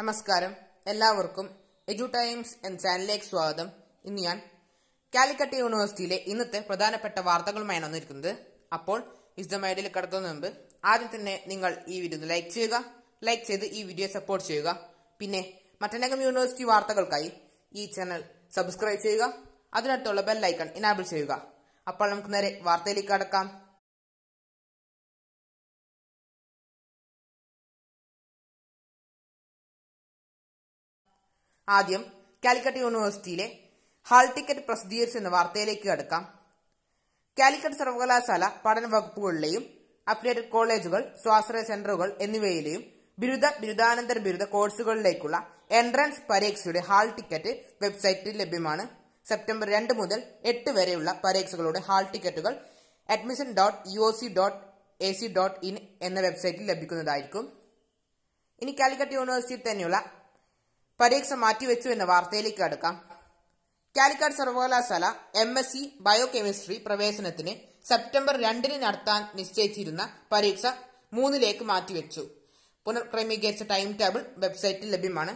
നമസ്കാരം എല്ലാവർക്കും എജു ടൈംസ് എന്ന ചാനലിലേക്ക് സ്വാഗതം ഇന്ന് ഞാൻ കാലിക്കട്ട് യൂണിവേഴ്സിറ്റിയിലെ ഇന്നത്തെ പ്രധാനപ്പെട്ട വാർത്തകളുമായാണ് വന്നിരിക്കുന്നത് അപ്പോൾ വിശദമായിട്ടിൽ കടക്കുന്ന മുമ്പ് ആദ്യം തന്നെ നിങ്ങൾ ഈ വീഡിയോ ലൈക്ക് ചെയ്യുക ലൈക്ക് ചെയ്ത് ഈ വീഡിയോ സപ്പോർട്ട് ചെയ്യുക പിന്നെ മറ്റനേകം യൂണിവേഴ്സിറ്റി വാർത്തകൾക്കായി ഈ ചാനൽ സബ്സ്ക്രൈബ് ചെയ്യുക അതിനടുത്തുള്ള ബെല്ലൈക്കൺ ഇനാബിൾ ചെയ്യുക അപ്പോൾ നമുക്ക് നേരെ വാർത്തയിലേക്ക് കടക്കാം ആദ്യം കാലിക്കട്ട് യൂണിവേഴ്സിറ്റിയിലെ ഹാൾ ടിക്കറ്റ് എന്ന വാർത്തയിലേക്ക് കടക്കാം കാലിക്കറ്റ് സർവകലാശാല പഠന വകുപ്പുകളിലെയും അഫിലിയേറ്റഡ് കോളേജുകൾ സ്വാശ്രയ സെന്ററുകൾ എന്നിവയിലെയും ബിരുദ ബിരുദാനന്തര ബിരുദ കോഴ്സുകളിലേക്കുള്ള എൻട്രൻസ് പരീക്ഷയുടെ ഹാൾ ടിക്കറ്റ് വെബ്സൈറ്റിൽ ലഭ്യമാണ് സെപ്റ്റംബർ രണ്ട് മുതൽ എട്ട് വരെയുള്ള പരീക്ഷകളുടെ ഹാൾ ടിക്കറ്റുകൾ admission dot U O C dot A C dot in എന്ന വെബ്സൈറ്റിൽ ലഭിക്കുന്നതായിരിക്കും ഇനി കാലിക്കറ്റ് യൂണിവേഴ്സിറ്റിയിൽ തന്നെയുള്ള പരീക്ഷ മാറ്റിവെച്ചു എന്ന വാർത്തയിലേക്ക് അടുക്കാം കാലിക്കറ്റ് സർവകലാശാല എം എസ് സി ബയോകെമിസ്ട്രി പ്രവേശനത്തിന് സെപ്റ്റംബർ രണ്ടിന് നടത്താൻ നിശ്ചയിച്ചിരുന്ന പരീക്ഷ മൂന്നിലേക്ക് മാറ്റിവെച്ചു പുനഃക്രമീകരിച്ച ടൈം ടേബിൾ വെബ്സൈറ്റിൽ ലഭ്യമാണ്